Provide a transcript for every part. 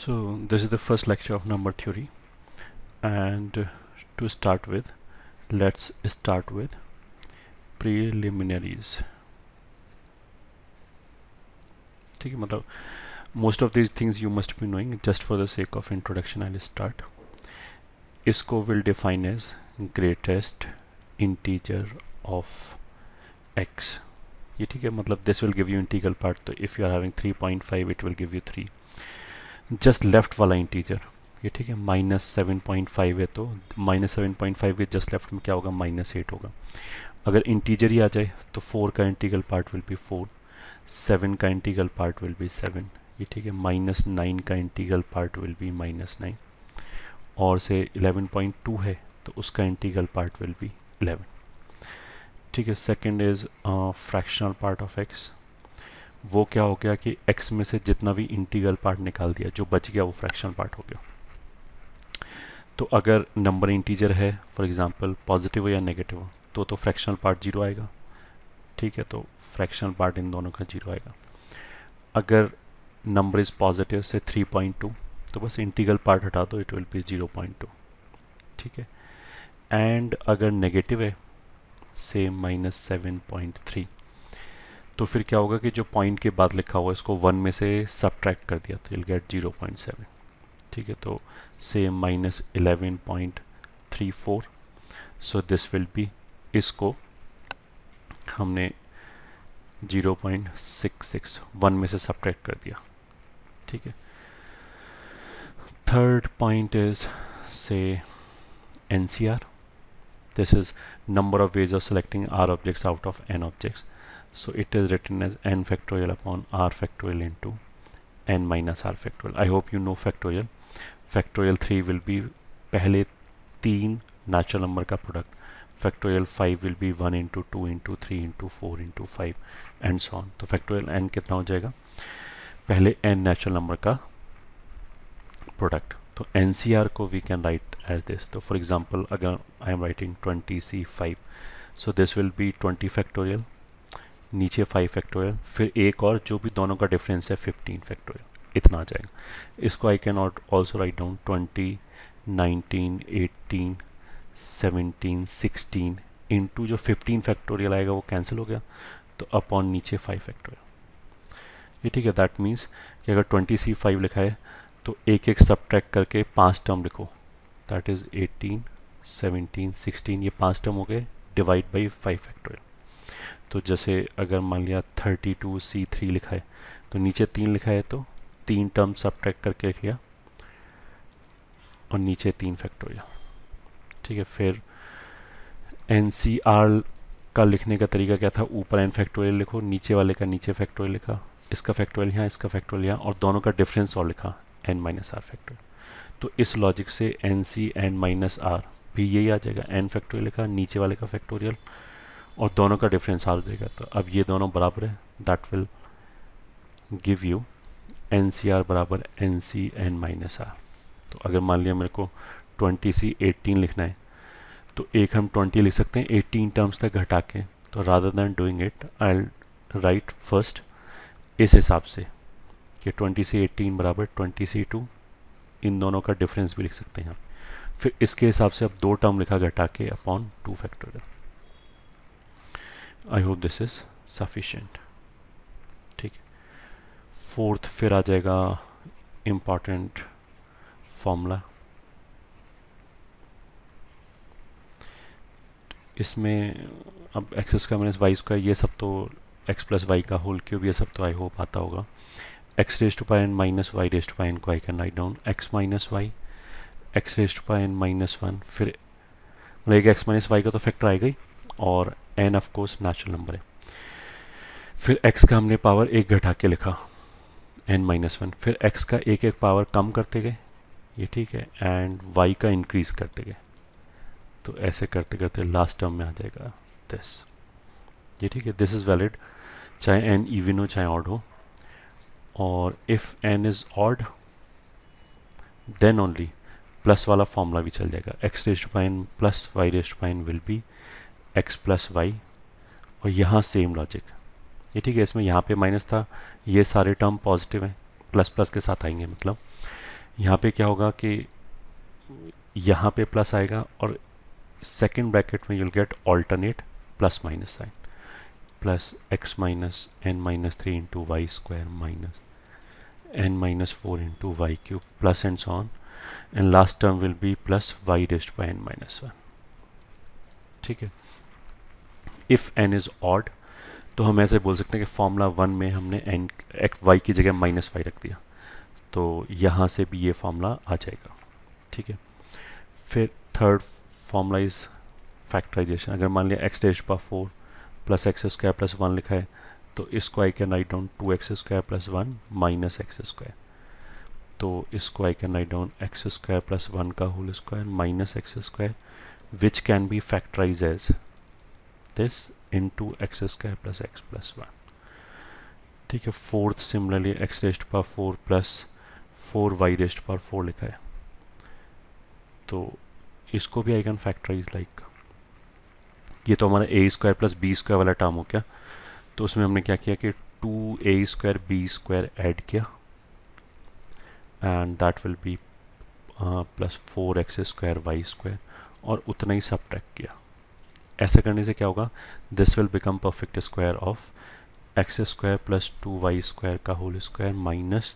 So this is the first lecture of number theory and to start with let's start with preliminaries most of these things you must be knowing just for the sake of introduction I'll start Isco will define as greatest integer of x. this will give you integral part So if you are having 3.5 it will give you 3 just left वाला integer ये ठीक है minus seven point five है तो minus seven point five के just left में क्या होगा माइनस एट होगा अगर इंटीजर ही आ जाए तो फोर का integral part will be four seven का integral part will be seven ये ठीक है माइनस नाइन का integral part will be minus nine और से इलेवन पॉइंट टू है तो उसका integral part will be eleven ठीक है second is fractional part of x वो क्या हो गया कि x में से जितना भी इंटीग्रल पार्ट निकाल दिया जो बच गया वो फ्रैक्शन पार्ट हो गया तो अगर नंबर इंटीजर है फॉर एग्जांपल पॉजिटिव हो या नेगेटिव हो तो तो फ्रैक्शनल पार्ट जीरो आएगा ठीक है तो फ्रैक्शनल पार्ट इन दोनों का जीरो आएगा अगर नंबर इज़ पॉजिटिव से 3.2 तो बस इंटीग्रल पार्ट हटा दो इट विल बी 0.2 ठीक है एंड अगर नेगेटिव है से माइनस सेवन पॉइंट थ्री तो फिर क्या होगा कि जो पॉइंट के बाद लिखा हुआ इसको वन में से सब्ट्रैक्ट कर दिया तो will get zero point seven ठीक है तो से minus eleven point three four so this will be इसको हमने zero point six six one में से सब्ट्रैक्ट कर दिया ठीक है थर्ड पॉइंट इज से NCR this is number of ways of selecting r objects out of n objects so it is written as n factorial upon r factorial into n minus r factorial I hope you know factorial factorial 3 will be pehle teen natural number ka product factorial 5 will be 1 into 2 into 3 into 4 into 5 and so on तो factorial n kitna ho jayega pehle n natural number ka product तो NCR ko we can write as this so for example again I am writing 20C5 so this will be 20 factorial नीचे five factorial फिर एक और जो भी दोनों का difference है फिफ्टीन फैक्टोरियल इतना आ जाएगा इसको I can not also write down twenty nineteen eighteen seventeen sixteen into जो फिफ्टीन फैक्टोरियल आएगा वो कैंसिल हो गया तो अपॉन नीचे फाइव फैक्टोरियल ये ठीक है दैट मीन्स कि अगर ट्वेंटी सी फाइव लिखा है तो एक एक सब करके पाँच टर्म लिखो that is eighteen seventeen sixteen ये पाँच टर्म हो गए डिवाइड बाई फाइव फैक्टोरियल तो जैसे अगर मान लिया थर्टी टू सी थ्री लिखा है तो नीचे तीन लिखा है तो तीन टर्म सब करके लिख लिया और नीचे तीन फैक्टोरियल ठीक है फिर एन सी आर का लिखने का तरीका क्या था ऊपर एन फैक्टोरियल लिखो नीचे वाले का नीचे फैक्टोरियल लिखा इसका फैक्टोरियल यहाँ इसका फैक्टोरियल यहाँ और दोनों का डिफरेंस और लिखा एन माइनस आर फैक्टोरियल तो इस लॉजिक से n C n minus r भी यही आ जाएगा एन फैक्टोरियल लिखा नीचे वाले का फैक्टोरियल और दोनों का डिफरेंस आ जाएगा तो अब ये दोनों बराबर है that will give you n C r बराबर n C n minus r तो अगर मान लिया मेरे को ट्वेंटी सी एटीन लिखना है तो एक हम ट्वेंटी लिख सकते हैं एटीन टर्म्स तक घटा के तो rather than doing it I write first इस हिसाब से कि ट्वेंटी सी एटीन बराबर ट्वेंटी सी टू इन दोनों का डिफरेंस भी लिख सकते हैं फिर इसके हिसाब से अब दो टर्म लिखा घटा के upon two factorial I hope this is sufficient ठीक फोर्थ फिर आ जाएगा इम्पॉर्टेंट फॉर्मूला इसमें अब एक्स का माइनस वाई का ये सब तो एक्स प्लस वाई का होल क्यूब ये सब तो आई होप आता होगा एक्स रेस टू पाइन माइनस वाई रेस टू पाइन को I can write down x minus y x raise to पाइन माइनस वन फिर मतलब एक एक्स माइनस वाई का तो फैक्टर आएगा ही और n of course natural number है फिर एक्स का हमने पावर एक घटा के लिखा एन माइनस वन फिर एक्स का एक एक पावर कम करते गए ये ठीक है एंड वाई का इंक्रीज करते गए तो ऐसे करते करते लास्ट टर्म में आ जाएगा दिस ये ठीक है दिस इज़ वैलिड चाहे एन इवन हो चाहे ऑड हो और if n is odd then only plus वाला फॉर्मूला भी चल जाएगा एक्स रेस्ट पाइन प्लस वाई रेस्ट पाइन will be x plus y और यहाँ सेम लॉजिक ये ठीक है इसमें यहाँ पे माइनस था ये सारे टर्म पॉजिटिव हैं प्लस प्लस के साथ आएंगे मतलब यहाँ पे क्या होगा कि यहाँ पे प्लस आएगा और सेकेंड ब्रैकेट में you'll get alternate plus minus sign plus x minus n minus three into y square minus n minus four into y cube plus and so on and last term will be plus y raised by n minus one ठीक है if n is odd तो हम ऐसे बोल सकते हैं कि formula one में हमने एन एक्स वाई की जगह माइनस वाई रख दिया तो यहाँ से भी ये फार्मूला आ जाएगा ठीक है फिर थर्ड फार्मूला इज़ फैक्टराइजेशन अगर मान लिया एक्स डेज पा four plus x square plus one लिखा है तो इसको I can write down two x square plus one minus x square तो इसको I can write down x square plus one का whole square minus x square which can be factorized as this into x square plus x plus 1 ठीक है fourth similarly x raised power four plus four y raised power four लिखा है तो इसको भी I can factorise like ये तो हमारा A square plus B square वाला टर्म हो क्या तो उसमें हमने क्या किया कि two A square B square add किया and that will be plus four x square y square और उतना ही सब किया ऐसा करने से क्या होगा this will become perfect square of x square plus two y square का whole square minus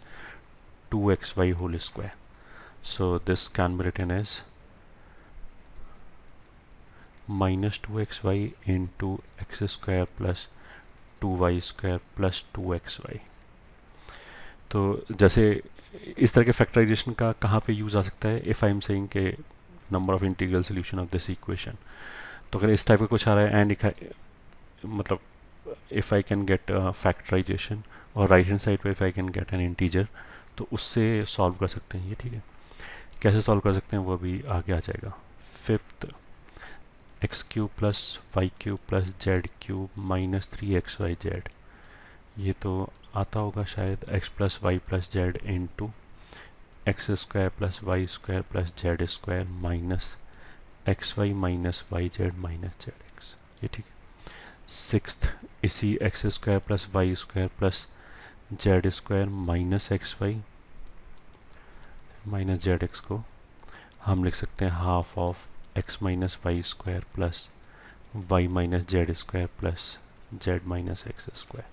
two x y whole square minus two x y in to x square plus two y square plus two x y तो जैसे इस तरह के factorisation का कहाँ पे use आ सकता है इफ़ आई एम सेइंग के number of integral solution of this equation तो अगर इस टाइप का कुछ आ रहा है एंड मतलब if I can get factorization और राइट हैंड साइड पे if I can get an integer तो उससे सॉल्व कर सकते हैं ये ठीक है कैसे सॉल्व कर सकते हैं वो अभी आगे आ जाएगा fifth x cube plus y cube plus z cube minus three x y z ये तो आता होगा शायद x plus y plus z in to x square plus y square plus z square minus x y minus y z minus z x ये ठीक है six इसी x square plus y square plus z square minus x y minus z x को हम लिख सकते हैं half of x minus y square plus y minus z square plus z minus x square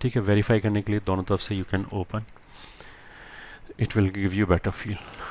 ठीक है verify करने के लिए दोनों तरफ से you can open it will give you better feel